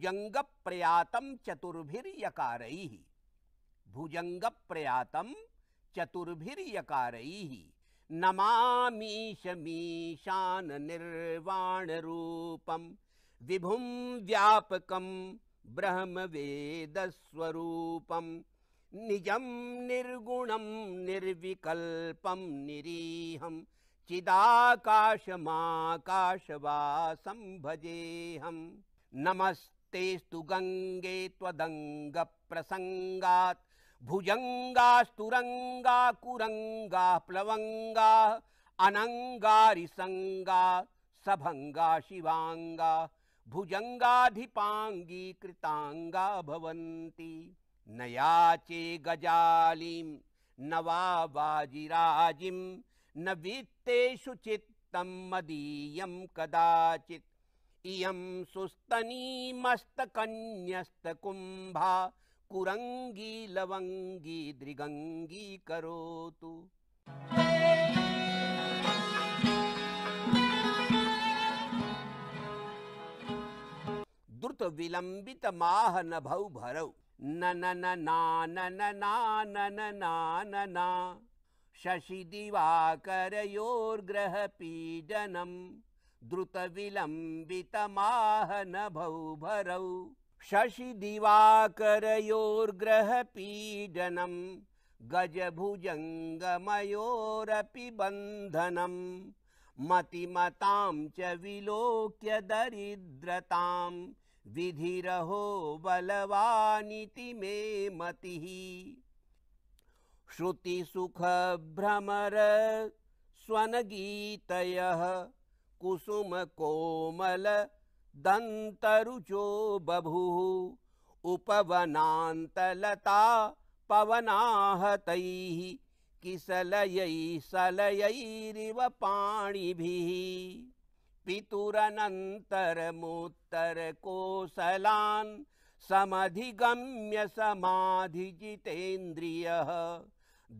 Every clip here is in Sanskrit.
भुजङ्गप्रयातं चतुर्भिर्यकारैः भुजङ्गप्रयातं चतुर्भिर्यकारैः नमामीशमीशाननिर्वाणरूपं विभुं व्यापकं ब्रह्मवेदस्वरूपं निजं निर्गुणं निर्विकल्पं निरीहं चिदाकाशमाकाशवासं भजेऽहम् नमस् तेस्तु गंगे गङ्गे त्वदङ्गप्रसङ्गात् भुजङ्गास्तुरङ्गा कुरङ्गाः प्लवङ्गाः अनङ्गारिसङ्गा सभङ्गा शिवाङ्गा भुजङ्गाधिपाङ्गी भवन्ति न याचे गजालीम् न वा बाजिराजिं न चित्तं मदीयं कदाचित् इयं सुस्तनीमस्तकन्यस्तकुम्भा कुरङ्गी लवङ्गी करोतु द्रुतविलम्बितमाह नभौ भरौ न नाननना शशिदिवाकरयोर्ग्रहपीडनम् द्रुतविलम्बितमाहनभौ भरौ शशिदिवाकरयोर्ग्रहपीडनं गजभुजङ्गमयोरपि बन्धनं मतिमतां च विलोक्य दरिद्रतां विधिरहो बलवानिति मे मतिः श्रुतिसुखभ्रमरस्वनगीतयः कुसुम कोमल दन्तरुचो उपवनान्तलता पवनाहतैः किसलयै सलयैरिव पाणिभिः पितुरनन्तरमोत्तर कोसलान् समधिगम्य समाधिजितेन्द्रियः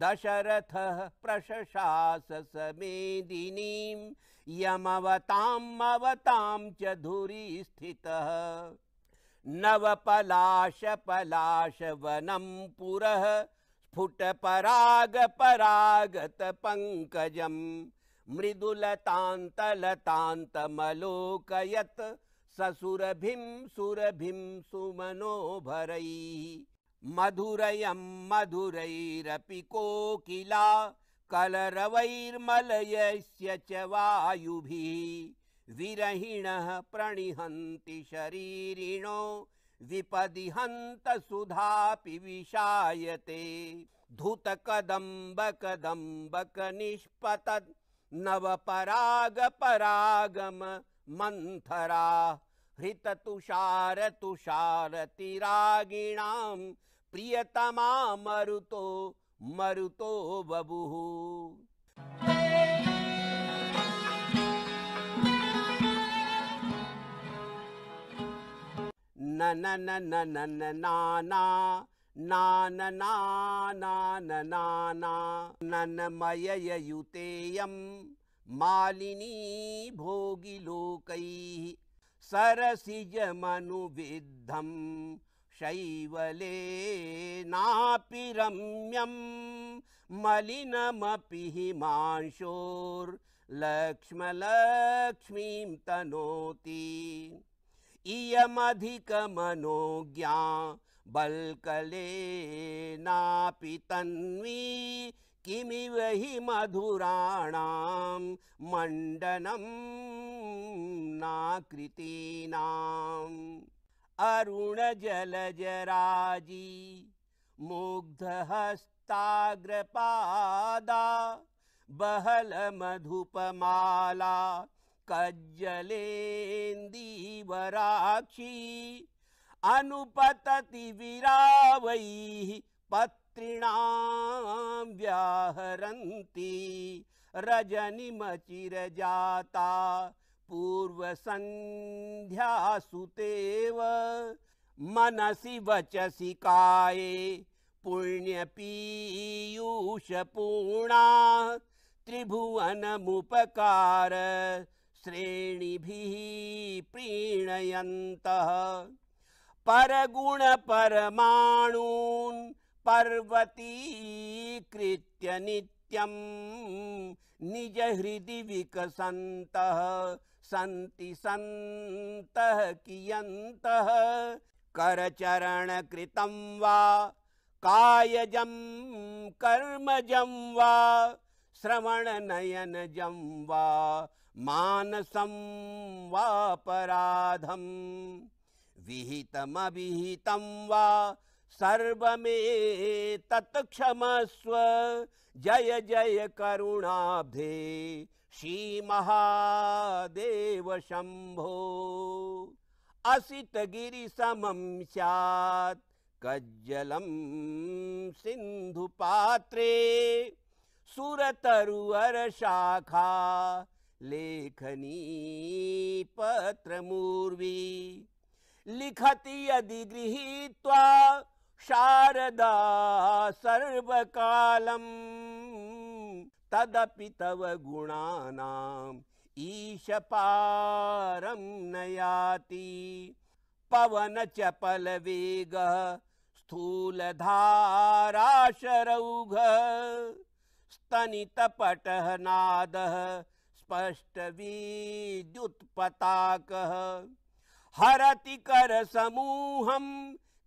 दशरथः प्रशशास समेदिनीं यमवतामवतां च धुरी स्थितः नव पुरः स्फुटपरागपरागतपङ्कजम् मृदुलतान्तलतान्तमलोकयत् मृदु ससुरभिं सुरभिं सुमनोभरैः मधुरयम् मधुरैरपि कोकिला कलरवैर्मलयस्य च वायुभिः विरहिणः प्रणिहन्ति शरीरिणो विपदि हन्त सुधापि विशायते धुत कदम्बकदम्बक मन्थरा हृत तुषार मरुतो बभुः न न नाना नाननाननानमययुतेऽयं मालिनी भोगि लोकैः सरसिजमनुविद्धम् शैवले नापि रम्यं मलिनमपि हिमांशोर्लक्ष्मलक्ष्मीं तनोति इयमधिकमनोज्ञा वल्कलेनापि तन्वी किमिव हि मधुराणां मण्डनं नाकृतीनाम् अरुणजलजराजी मुग्धहस्ताग्रपादा बहलमधुपमाला कज्जलेन्दीवराक्षी बहल अनुपतति विरावैः पत्रिणां व्याहरन्ति रजनीमचिरजाता पूर्वसन्ध्यासुतेव मनसि वचसि काये पुण्यपीयूषपूर्णा त्रिभुवनमुपकार श्रेणिभिः प्रीणयन्तः परगुण पर्वतीकृत्य नित्यं निजहृदि विकसन्तः सन्ति सन्तः कियन्तः करचरणकृतं वा कायजं कर्मजं वा श्रवणनयनजं वा मानसं वा पराधम् विहितमभिहितं वा सर्वमे तत्क्षमस्व जय जय करुणाभे श्रीमहादेव शम्भो असितगिरिसमं स्यात् कज्जलं सिन्धुपात्रे पात्रे लेखनी पत्रमूर्वी लिखति यदि गृहीत्वा शारदा सर्वकालम् तदपि तव गुणानाम् ईशपारं न याति पवन स्थूलधाराशरौघ स्तनितपटः नादः स्पष्टवीद्युत्पताकः हरति कर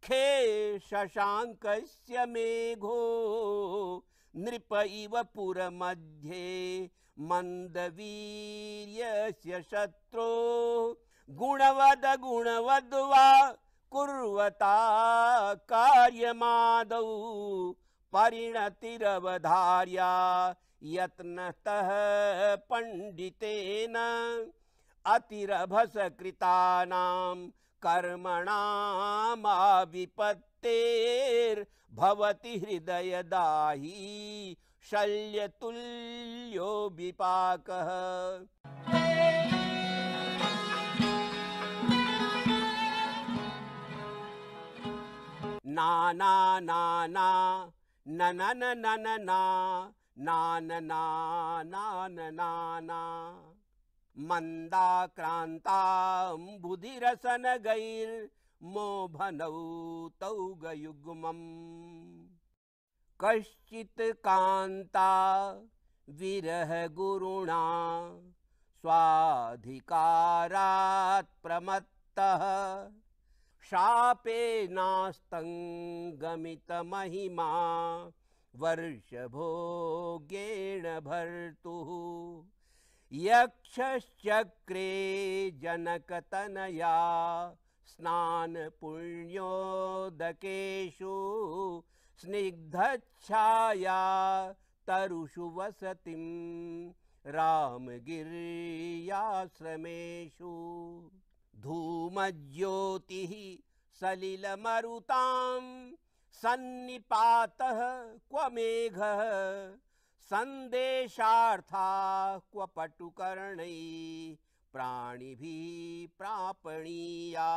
शशाङ्कस्य मेघो नृप इव पुरमध्ये मन्दवीर्यस्य शत्रो गुणवद गुणवद् कुर्वता कार्यमादौ परिणतिरवधार्या यत्नतः पण्डितेन अतिरभसकृतानाम् कर्मणामा विपत्तेर्भवति हृदय दाही शल्यतुल्यो विपाकः नाना नन नान मन्दा क्रान्ताम्बुधिरसनगैर्मोभनौ तौ गयुग्मम् कश्चित् कान्ता विरहगुरुणा स्वाधिकारात्प्रमत्तः शापे नास्तं गमितमहिमा वर्षभोगेण भर्तुः यक्षश्चक्रे जनकतनया स्नानपुण्योदकेषु स्निग्धच्छाया तरुषु वसतिं रामगिरियाश्रमेषु धूमज्योतिः सलिलमरुतां सन्निपातः क्व मेघः सन्देशार्थाः क्व पटुकरणैः प्राणिभिः प्रापणीया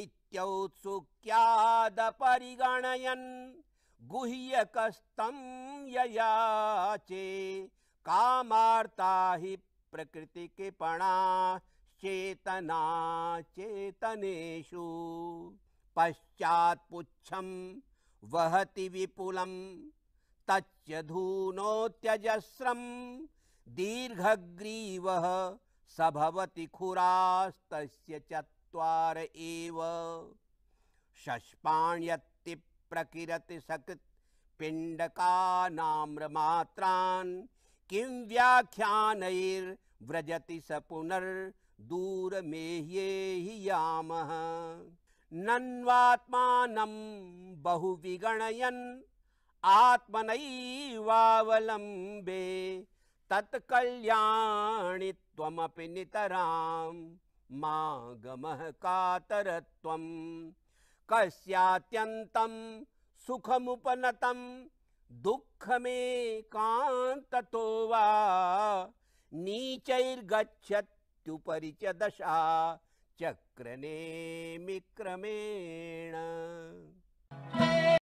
इत्यौत्सुक्यादपरिगणयन् गुह्यकस्तं ययाचे कामार्ता हि प्रकृतिकृपणा चेतना चेतनेषु पश्चात्पुच्छं वहति विपुलम् तच्च धूनो त्यजस्रम् दीर्घग्रीवः स भवति खुरास्तस्य चत्वार एव शष्पाण्यत्ति प्रकिरति सकृत् पिण्डकानाम्रमात्रान् नाम्रमात्रान् किं व्याख्यानैर्व्रजति स पुनर्दूरमेह्ये हि यामः नन्वात्मानं बहु विगणयन् आत्मनैवावलम्बे तत्कल्याणि त्वमपि नितरां मा गमः कातरत्वं कस्यात्यन्तं सुखमुपनतं दुःखमेकान्ततो वा नीचैर्गच्छत्युपरि च दशा चक्रने